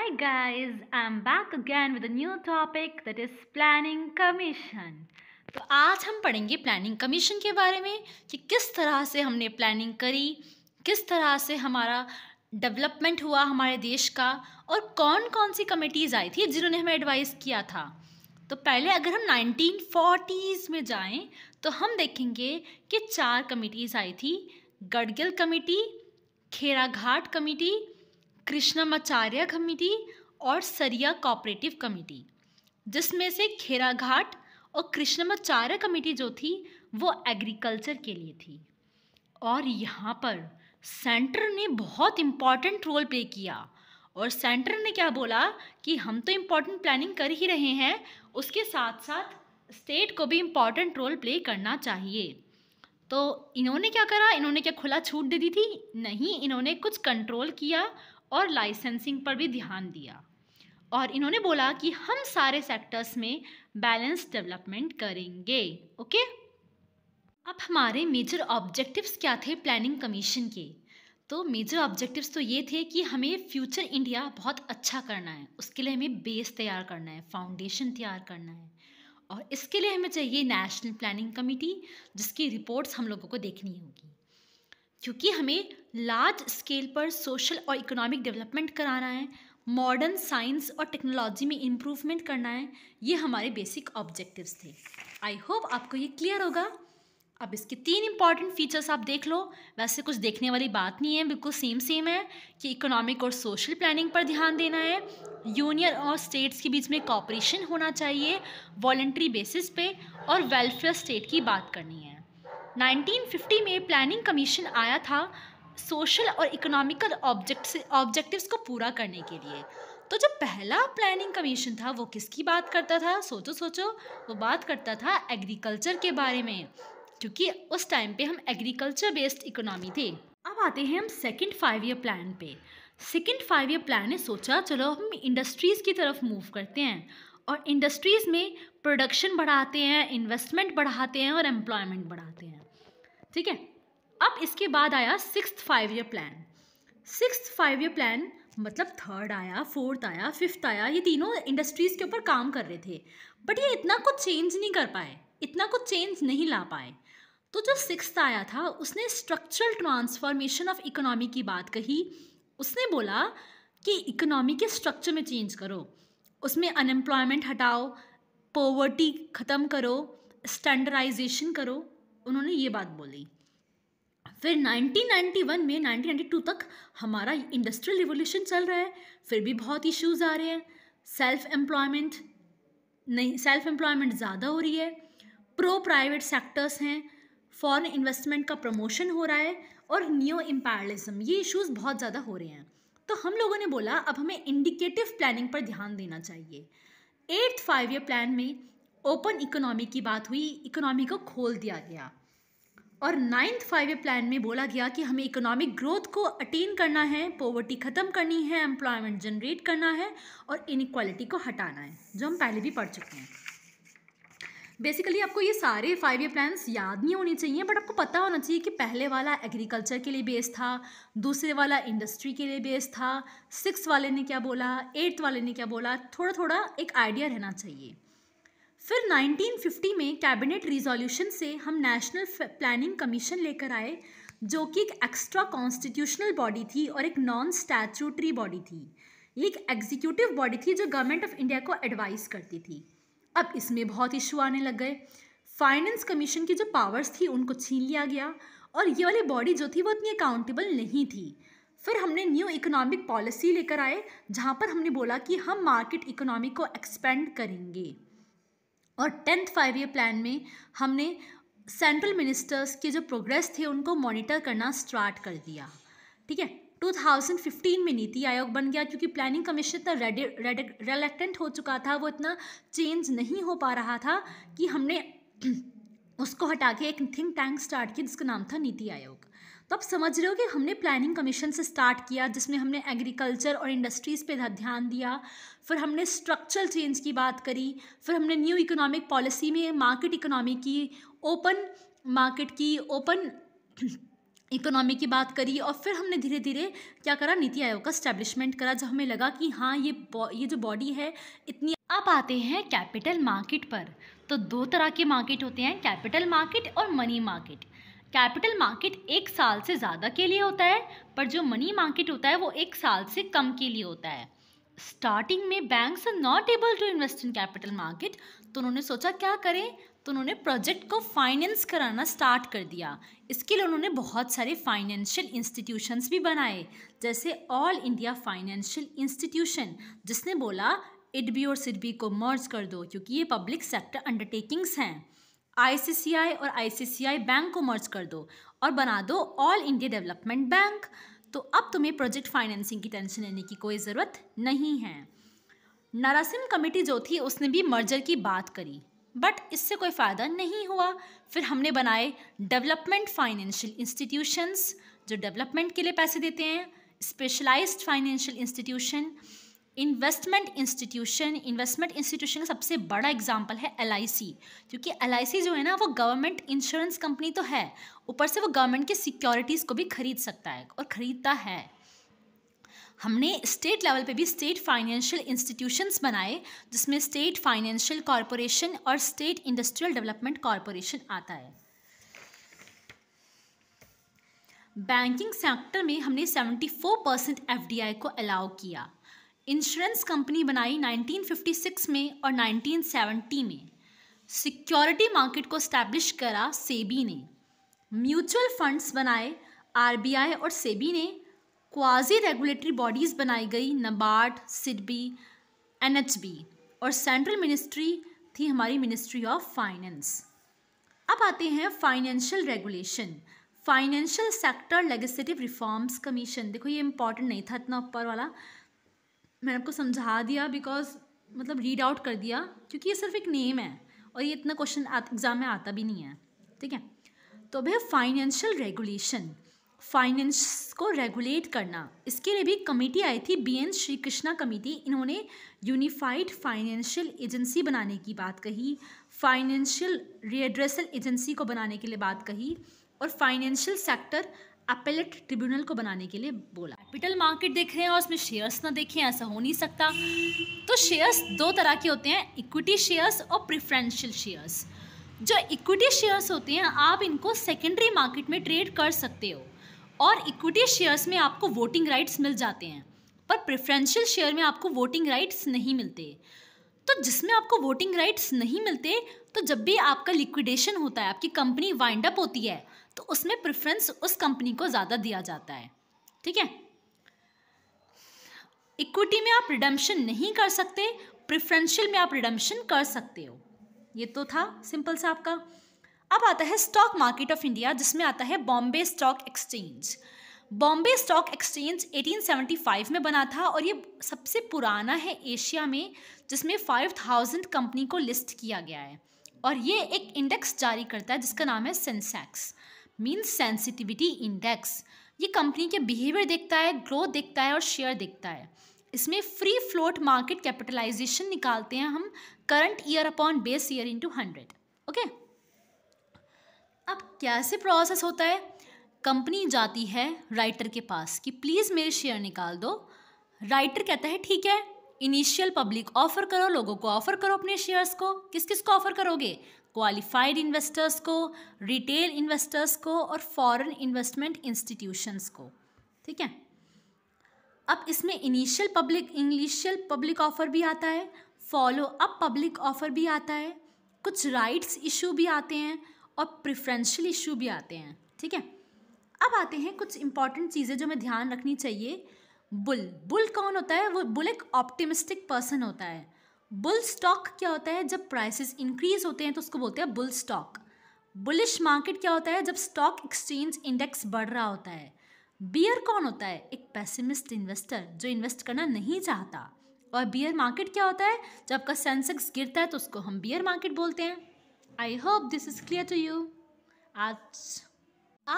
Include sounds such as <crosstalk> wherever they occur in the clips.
Hi guys, I'm back again with a new topic that is planning commission. तो आज हम पढ़ेंगे planning commission के बारे में कि किस तरह से हमने प्लानिंग करी किस तरह से हमारा डेवलपमेंट हुआ हमारे देश का और कौन कौन सी कमेटीज़ आई थी जिन्होंने हमें एडवाइस किया था तो पहले अगर हम 1940s में जाएं तो हम देखेंगे कि चार कमेटीज़ आई थी गडगिल कमेटी घाट कमेटी कृष्णमाचार्य कमेटी और सरिया कोऑपरेटिव कमेटी जिसमें से खेराघाट और कृष्णमाचार्य कमेटी जो थी वो एग्रीकल्चर के लिए थी और यहाँ पर सेंटर ने बहुत इम्पॉर्टेंट रोल प्ले किया और सेंटर ने क्या बोला कि हम तो इम्पॉर्टेंट प्लानिंग कर ही रहे हैं उसके साथ साथ स्टेट को भी इम्पॉर्टेंट रोल प्ले करना चाहिए तो इन्होंने क्या करा इन्होंने क्या खुला छूट दे दी थी नहीं इन्होंने कुछ कंट्रोल किया और लाइसेंसिंग पर भी ध्यान दिया और इन्होंने बोला कि हम सारे सेक्टर्स में बैलेंस डेवलपमेंट करेंगे ओके अब हमारे मेजर ऑब्जेक्टिव्स क्या थे प्लानिंग कमीशन के तो मेजर ऑब्जेक्टिव्स तो ये थे कि हमें फ्यूचर इंडिया बहुत अच्छा करना है उसके लिए हमें बेस तैयार करना है फाउंडेशन तैयार करना है और इसके लिए हमें चाहिए नेशनल प्लानिंग कमेटी जिसकी रिपोर्ट्स हम लोगों को देखनी होगी क्योंकि हमें लार्ज स्केल पर सोशल और इकोनॉमिक डेवलपमेंट कराना है मॉडर्न साइंस और टेक्नोलॉजी में इम्प्रूवमेंट करना है ये हमारे बेसिक ऑब्जेक्टिव्स थे आई होप आपको ये क्लियर होगा अब इसके तीन इंपॉर्टेंट फीचर्स आप देख लो वैसे कुछ देखने वाली बात नहीं है बिल्कुल सेम सेम है कि इकोनॉमिक और सोशल प्लानिंग पर ध्यान देना है यूनियन और स्टेट्स के बीच में कॉपरेशन होना चाहिए वॉल्ट्री बेसिस पे और वेलफेयर स्टेट की बात करनी है 1950 में प्लानिंग कमीशन आया था सोशल और इकोनॉमिकल ऑब्जेक्ट्स ऑब्जेक्टिव्स को पूरा करने के लिए तो जो पहला प्लानिंग कमीशन था वो किसकी बात करता था सोचो सोचो वो बात करता था एग्रीकल्चर के बारे में क्योंकि उस टाइम पे हम एग्रीकल्चर बेस्ड इकोनॉमी थे अब आते हैं हम सेकेंड फाइव ईयर प्लान पे सेकेंड फाइव ईयर प्लान ने सोचा चलो हम इंडस्ट्रीज़ की तरफ मूव करते हैं और इंडस्ट्रीज़ में प्रोडक्शन बढ़ाते हैं इन्वेस्टमेंट बढ़ाते हैं और एम्प्लॉयमेंट बढ़ाते हैं ठीक है अब इसके बाद आया six five year plan six five year plan मतलब थर्ड आया फोर्थ आया फिफ्थ आया ये तीनों इंडस्ट्रीज़ के ऊपर काम कर रहे थे बट ये इतना कुछ चेंज नहीं कर पाए इतना कुछ चेंज नहीं ला पाए तो जो सिक्स आया था उसने स्ट्रक्चरल ट्रांसफॉर्मेशन ऑफ इकोनॉमी की बात कही उसने बोला कि इकोनॉमी के स्ट्रक्चर में चेंज करो उसमें अनएम्प्लॉयमेंट हटाओ पॉवर्टी ख़त्म करो स्टैंडर्डाइजेशन करो उन्होंने ये बात बोली फिर 1991 में 1992 तक हमारा इंडस्ट्रियल रिवोल्यूशन चल रहा है फिर भी बहुत इश्यूज आ रहे हैं सेल्फ एम्प्लॉयमेंट नहीं सेल्फ एम्प्लॉयमेंट ज़्यादा हो रही है प्रो प्राइवेट सेक्टर्स हैं फॉरेन इन्वेस्टमेंट का प्रमोशन हो रहा है और न्यू इम्पायरलिज्म ये इश्यूज़ बहुत ज़्यादा हो रहे हैं तो हम लोगों ने बोला अब हमें इंडिकेटिव प्लानिंग पर ध्यान देना चाहिए एट्थ फाइव ईयर प्लान में ओपन इकोनॉमी की बात हुई इकोनॉमी को खोल दिया गया और नाइन्थ फाइव प्लान में बोला गया कि हमें इकोनॉमिक ग्रोथ को अटेन करना है पॉवर्टी ख़त्म करनी है एम्प्लॉयमेंट जनरेट करना है और इनक्वालिटी को हटाना है जो हम पहले भी पढ़ चुके हैं बेसिकली आपको ये सारे फाइव ईयर प्लान्स याद नहीं होने चाहिए बट आपको पता होना चाहिए कि पहले वाला एग्रीकल्चर के लिए बेस्ड था दूसरे वाला इंडस्ट्री के लिए बेस था सिक्स वाले ने क्या बोला एट्थ वाले ने क्या बोला थोड़ा थोड़ा एक आइडिया रहना चाहिए फिर 1950 में कैबिनेट रिजोल्यूशन से हम नेशनल प्लानिंग कमीशन लेकर आए जो कि एक एक्स्ट्रा कॉन्स्टिट्यूशनल बॉडी थी और एक नॉन स्टैचूटरी बॉडी थी ये एक एग्जीक्यूटिव बॉडी थी जो गवर्नमेंट ऑफ इंडिया को एडवाइस करती थी अब इसमें बहुत इशू आने लग गए फाइनेंस कमीशन की जो पावर्स थी उनको छीन लिया गया और ये वाली बॉडी जो थी वो इतनी अकाउंटेबल नहीं थी फिर हमने न्यू इकोनॉमिक पॉलिसी लेकर आए जहाँ पर हमने बोला कि हम मार्केट इकोनॉमी को एक्सपेंड करेंगे और टेंथ फाइव ईयर प्लान में हमने सेंट्रल मिनिस्टर्स के जो प्रोग्रेस थे उनको मॉनिटर करना स्टार्ट कर दिया ठीक है 2015 में नीति आयोग बन गया क्योंकि प्लानिंग कमीशन इतना रिलेक्टेंट हो चुका था वो इतना चेंज नहीं हो पा रहा था कि हमने <clears throat> उसको हटा के एक थिंक टैंक स्टार्ट किया जिसका नाम था नीति आयोग तो आप समझ रहे हो कि हमने प्लानिंग कमीशन से स्टार्ट किया जिसमें हमने एग्रीकल्चर और इंडस्ट्रीज़ पे ध्यान दिया फिर हमने स्ट्रक्चरल चेंज की बात करी फिर हमने न्यू इकोनॉमिक पॉलिसी में मार्केट इकोनॉमी की ओपन मार्केट की ओपन इकोनॉमी की बात करी और फिर हमने धीरे धीरे क्या करा नीति आयोग का स्टैब्लिशमेंट करा जब हमें लगा कि हाँ ये ये जो बॉडी है इतनी अब आते हैं कैपिटल मार्केट पर तो दो तरह के मार्केट होते हैं कैपिटल मार्केट और मनी मार्केट कैपिटल मार्केट एक साल से ज़्यादा के लिए होता है पर जो मनी मार्केट होता है वो एक साल से कम के लिए होता है स्टार्टिंग में banks are not able to invest in capital market तो उन्होंने सोचा क्या करें तो उन्होंने प्रोजेक्ट को फाइनेंस कराना स्टार्ट कर दिया इसके लिए उन्होंने बहुत सारे फाइनेंशियल इंस्टीट्यूशंस भी बनाए जैसे ऑल इंडिया फाइनेंशियल इंस्टीट्यूशन जिसने बोला इडबी और सिडबी को मर्ज कर दो क्योंकि ये पब्लिक सेक्टर अंडरटेकिंग्स हैं आईसीसीआई और आईसीसीआई बैंक को मर्ज कर दो और बना दो ऑल इंडिया डेवलपमेंट बैंक तो अब तुम्हें प्रोजेक्ट फाइनेंसिंग की टेंशन लेने की कोई ज़रूरत नहीं है नरासिम कमेटी जो थी उसने भी मर्जर की बात करी बट इससे कोई फ़ायदा नहीं हुआ फिर हमने बनाए डेवलपमेंट फाइनेंशियल इंस्टीट्यूशंस जो डेवलपमेंट के लिए पैसे देते हैं specialised financial institution investment institution investment institution का सबसे बड़ा एग्जाम्पल है एल क्योंकि एल जो है ना वो गवर्नमेंट इंश्योरेंस कंपनी तो है ऊपर से वो गवर्नमेंट के सिक्योरिटीज़ को भी खरीद सकता है और ख़रीदता है हमने स्टेट लेवल पे भी स्टेट फाइनेंशियल इंस्टीट्यूशंस बनाए जिसमें स्टेट फाइनेंशियल कॉरपोरेशन और स्टेट इंडस्ट्रियल डेवलपमेंट कॉरपोरेशन आता है बैंकिंग सेक्टर में हमने 74 परसेंट एफ को अलाउ किया इंश्योरेंस कंपनी बनाई 1956 में और 1970 में सिक्योरिटी मार्केट को स्टैब्लिश करा सेबी ने म्यूचुअल फंड्स बनाए आरबीआई और सेबी ने क्वाजी रेगुलेटरी बॉडीज़ बनाई गई नबार्ड सिडबी एनएचबी और सेंट्रल मिनिस्ट्री थी हमारी मिनिस्ट्री ऑफ फाइनेंस अब आते हैं financial regulation financial sector legislative reforms commission देखो ये इंपॉर्टेंट नहीं था इतना ऊपर वाला मैंने आपको समझा दिया बिकॉज मतलब रीड आउट कर दिया क्योंकि ये सिर्फ एक नेम है और ये इतना क्वेश्चन एग्ज़ाम में आता भी नहीं है ठीक है तो भैया फाइनेंशियल रेगुलेशन फाइनेंस को रेगुलेट करना इसके लिए भी कमेटी आई थी B N Shri Krishna committee इन्होंने यूनिफाइड फाइनेंशियल एजेंसी बनाने की बात कही फाइनेंशियल रीएड्रेसल एजेंसी को बनाने के लिए बात कही और फाइनेंशियल सेक्टर अपेलेट ट्रिब्यूनल को बनाने के लिए बोला कैपिटल मार्केट देख रहे हैं और उसमें शेयर्स ना देखें ऐसा हो नहीं सकता तो शेयर्स दो तरह के होते हैं इक्विटी शेयर्स और प्रिफ्रेंशियल शेयर्स जो इक्विटी शेयर्स होते हैं आप इनको सेकेंडरी मार्केट में ट्रेड कर सकते हो और इक्विटी शेयर्स में आपको वोटिंग राइट्स मिल जाते हैं पर प्रेफरेंशियल शेयर में आपको वोटिंग राइट्स नहीं मिलते तो जिसमें आपको वोटिंग राइट्स नहीं मिलते तो जब भी आपका लिक्विडेशन होता है आपकी कंपनी वाइंड अप होती है तो उसमें प्रेफरेंस उस कंपनी को ज़्यादा दिया जाता है ठीक है इक्विटी में आप रिडम्पशन नहीं कर सकते प्रिफ्रेंशियल में आप रिडम्पशन कर सकते हो ये तो था सिंपल सा आपका अब आता है स्टॉक मार्केट ऑफ इंडिया जिसमें आता है Bombay stock exchange Bombay stock exchange 1875 में बना था और ये सबसे पुराना है एशिया में जिसमें 5000 कंपनी को लिस्ट किया गया है और ये एक इंडेक्स जारी करता है जिसका नाम है सेंसेक्स मीन्स सेंसिटिविटी इंडेक्स ये कंपनी के बिहेवियर देखता है ग्रोथ देखता है और शेयर देखता है इसमें फ्री फ्लोट मार्केट कैपिटलाइजेशन निकालते हैं हम current year upon base year two hundred okay अब कैसे प्रोसेस होता है कंपनी जाती है राइटर के पास कि प्लीज़ मेरे शेयर निकाल दो राइटर कहता है ठीक है इनिशियल पब्लिक ऑफर करो लोगों को ऑफर करो अपने शेयर्स को किस किस को ऑफर करोगे क्वालिफाइड इन्वेस्टर्स को रिटेल इन्वेस्टर्स को और फॉरेन इन्वेस्टमेंट इंस्टीट्यूशंस को ठीक है अब इसमें initial public initial public offer भी आता है फॉलो अप पब्लिक ऑफर भी आता है कुछ राइट्स इशू भी आते हैं और प्रिफ्रेंशियल इशू भी आते हैं ठीक है अब आते हैं कुछ इंपॉर्टेंट चीज़ें जो हमें ध्यान रखनी चाहिए बुल बुल कौन होता है वो बुल एक ऑप्टिमिस्टिक पर्सन होता है बुल स्टॉक क्या होता है जब प्राइसेस इंक्रीज होते हैं तो उसको बोलते हैं बुल स्टॉक बुलिश मार्केट क्या होता है जब स्टॉक एक्सचेंज इंडेक्स बढ़ रहा होता है बियर कौन होता है एक पैसिमिस्ट इन्वेस्टर जो इन्वेस्ट करना नहीं चाहता और बियर मार्केट क्या होता है जब आपका सेंसेक्स गिरता है तो उसको हम बियर मार्केट बोलते हैं I hope this is clear to you आज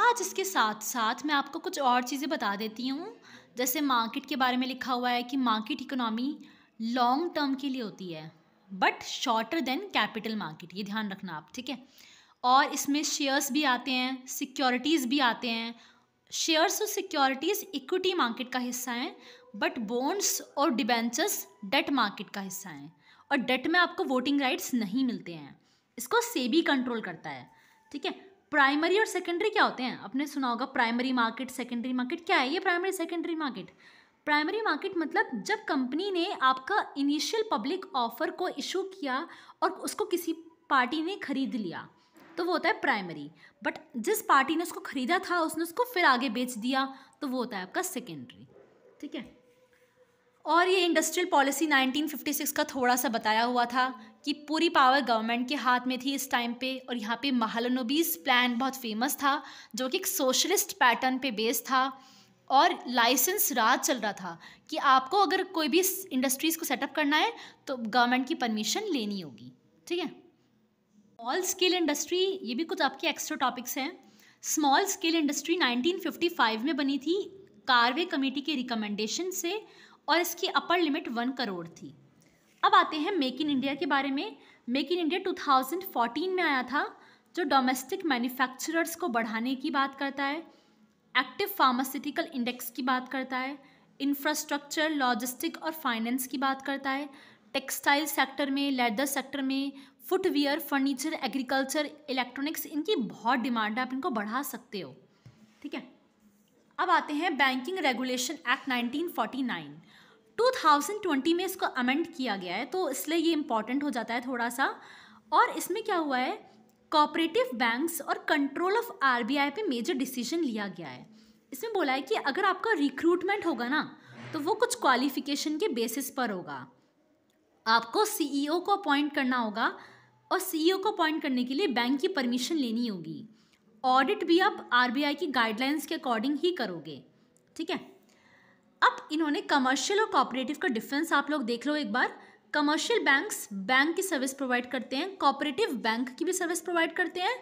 आज इसके साथ साथ मैं आपको कुछ और चीज़ें बता देती हूँ जैसे मार्केट के बारे में लिखा हुआ है कि मार्केट इकोनॉमी लॉन्ग टर्म के लिए होती है but shorter than capital market ये ध्यान रखना आप ठीक है और इसमें शेयर्स भी आते हैं सिक्योरिटीज़ भी आते हैं शेयर्स और सिक्योरिटीज़ इक्विटी मार्केट का हिस्सा हैं बट बोन्स और डिबेंचर्स डेट मार्केट का हिस्सा हैं और डेट में आपको वोटिंग राइट्स नहीं मिलते हैं इसको सेबी कंट्रोल करता है ठीक है प्राइमरी और सेकेंडरी क्या होते हैं आपने सुना होगा प्राइमरी मार्केट सेकेंडरी मार्केट क्या है ये primary secondary market primary market मतलब जब कंपनी ने आपका इनिशियल पब्लिक ऑफर को इशू किया और उसको किसी पार्टी ने खरीद लिया तो वो होता है प्राइमरी बट जिस पार्टी ने उसको खरीदा था उसने उसको फिर आगे बेच दिया तो वो होता है आपका सेकेंडरी ठीक है और ये इंडस्ट्रियल पॉलिसी 1956 का थोड़ा सा बताया हुआ था कि पूरी पावर गवर्नमेंट के हाथ में थी इस टाइम पे और यहाँ पे महालनोबीज प्लान बहुत फेमस था जो कि एक सोशलिस्ट पैटर्न पे बेस्ड था और लाइसेंस राज चल रहा था कि आपको अगर कोई भी इंडस्ट्रीज़ को सेटअप करना है तो गवर्नमेंट की परमिशन लेनी होगी ठीक है स्मॉल स्केल इंडस्ट्री ये भी कुछ आपके एक्स्ट्रा टॉपिक्स हैं स्मॉल स्केल इंडस्ट्री 1955 में बनी थी कार्वे कमेटी के रिकमेंडेशन से और इसकी अपर लिमिट वन करोड़ थी अब आते हैं मेक इन इंडिया के बारे में मेक इन इंडिया 2014 में आया था जो डोमेस्टिक मैन्युफैक्चरर्स को बढ़ाने की बात करता है एक्टिव फार्मास्यूटिकल इंडेक्स की बात करता है इंफ्रास्ट्रक्चर लॉजिस्टिक और फाइनेंस की बात करता है टेक्सटाइल सेक्टर में लेदर सेक्टर में फुटवियर फर्नीचर एग्रीकल्चर इलेक्ट्रॉनिक्स इनकी बहुत डिमांड है आप इनको बढ़ा सकते हो ठीक है अब आते हैं बैंकिंग रेगुलेशन एक्ट 1949 2020 में इसको अमेंड किया गया है तो इसलिए ये इम्पॉर्टेंट हो जाता है थोड़ा सा और इसमें क्या हुआ है कॉपरेटिव बैंक्स और कंट्रोल ऑफ आई पे मेजर डिसीजन लिया गया है इसमें बोला है कि अगर आपका रिक्रूटमेंट होगा ना तो वो कुछ क्वालिफिकेशन के बेसिस पर होगा आपको सीईओ e को अपॉइंट करना होगा और सीईओ e को अपॉइंट करने के लिए बैंक की परमिशन लेनी होगी ऑडिट भी आप आरबीआई की गाइडलाइंस के अकॉर्डिंग ही करोगे ठीक है अब इन्होंने कमर्शियल और कॉपरेटिव का डिफरेंस आप लोग देख लो एक बार कमर्शियल बैंक्स बैंक की सर्विस प्रोवाइड करते हैं कॉपरेटिव बैंक की भी सर्विस प्रोवाइड करते हैं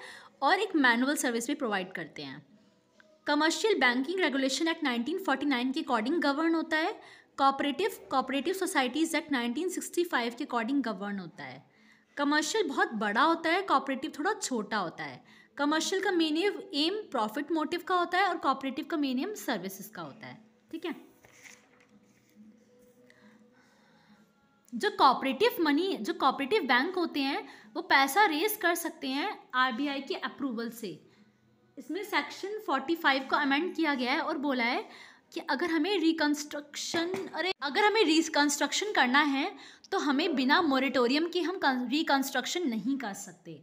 और एक मैनुअल सर्विस भी प्रोवाइड करते हैं कमर्शियल बैंकिंग रेगुलेशन एक्ट 1949 के अकॉर्डिंग गवर्न होता है कॉपरेटिव कॉपरेटिव सोसाइटीज़ एक्ट 1965 के अकॉर्डिंग गवर्न होता है कमर्शियल बहुत बड़ा होता है कॉपरेटिव थोड़ा छोटा होता है कमर्शियल का मेन एम प्रॉफिट मोटिव का होता है और कॉपरेटिव का मेन एम सर्विसेज का होता है ठीक है जो कॉपरेटिव मनी जो कॉपरेटिव बैंक होते हैं वो पैसा रेज कर सकते हैं आरबीआई के अप्रूवल से इसमें सेक्शन 45 को अमेंड किया गया है और बोला है कि अगर हमें रिकन्स्ट्रक्शन अरे अगर हमें रिकन्स्ट्रक्शन करना है तो हमें बिना मोरिटोरियम के हम रिकन्स्ट्रक्शन नहीं कर सकते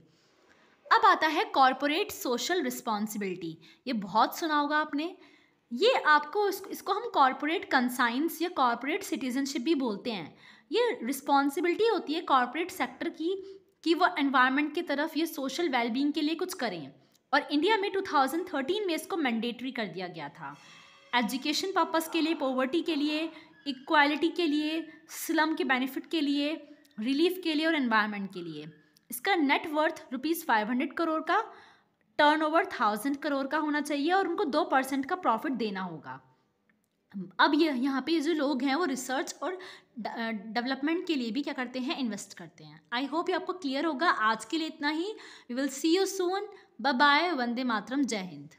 अब आता है कॉरपोरेट सोशल रिस्पॉन्सिबिलिटी ये बहुत सुना होगा आपने ये आपको इसको, इसको हम कॉरपोरेट कंसाइंस या कॉरपोरेट सिटीजनशिप भी बोलते हैं ये रिस्पॉन्सिबिलिटी होती है कॉरपोरेट सेक्टर की कि वह एनवायरनमेंट की तरफ ये सोशल वेलबींग के लिए कुछ करें और इंडिया में 2013 में इसको मैंडेटरी कर दिया गया था एजुकेशन पर्पज़ के लिए पॉवर्टी के लिए इक्वालिटी के लिए स्लम के बेनिफिट के लिए रिलीफ के लिए और एनवायरनमेंट के लिए इसका net worth rupees five hundred crore का टर्नओवर थाउजेंड करोड़ का होना चाहिए और उनको दो परसेंट का प्रॉफिट देना होगा अब ये यहाँ पे जो लोग हैं वो रिसर्च और डेवलपमेंट के लिए भी क्या करते हैं इन्वेस्ट करते हैं आई होप ये आपको क्लियर होगा आज के लिए इतना ही we will see you soon bye bye Vande Mataram जय हिंद